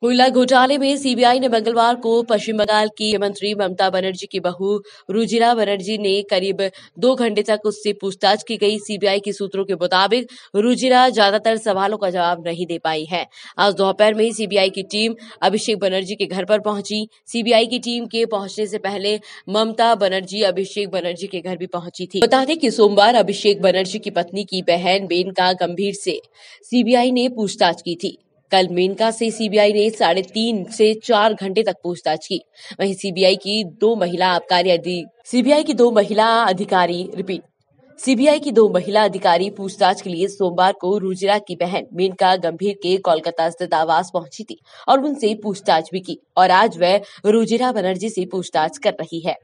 कोयला घोटाले में सीबीआई ने मंगलवार को पश्चिम बंगाल की मंत्री ममता बनर्जी की बहू रुजिरा बनर्जी ने करीब दो घंटे तक उससे पूछताछ की गई सीबीआई के सूत्रों के मुताबिक रुजिरा ज्यादातर सवालों का जवाब नहीं दे पाई है आज दोपहर में सीबीआई की टीम अभिषेक बनर्जी के घर पर पहुंची सीबीआई की टीम के पहुंचने से पहले ममता बनर्जी अभिषेक बनर्जी के घर भी पहुंची थी बता दें कि सोमवार अभिषेक बनर्जी की पत्नी की बहन बेन का गंभीर से सीबीआई ने पूछताछ की थी कल मेनका से सीबीआई ने साढ़े तीन से चार घंटे तक पूछताछ की वहीं सीबीआई की दो महिला आबकारी अधि सीबीआई की दो महिला अधिकारी रिपीट सीबीआई की दो महिला अधिकारी पूछताछ के लिए सोमवार को रुजिरा की बहन मेनका गंभीर के कोलकाता स्थित आवास पहुंची थी और उनसे पूछताछ भी की और आज वह रुजिरा बनर्जी से पूछताछ कर रही है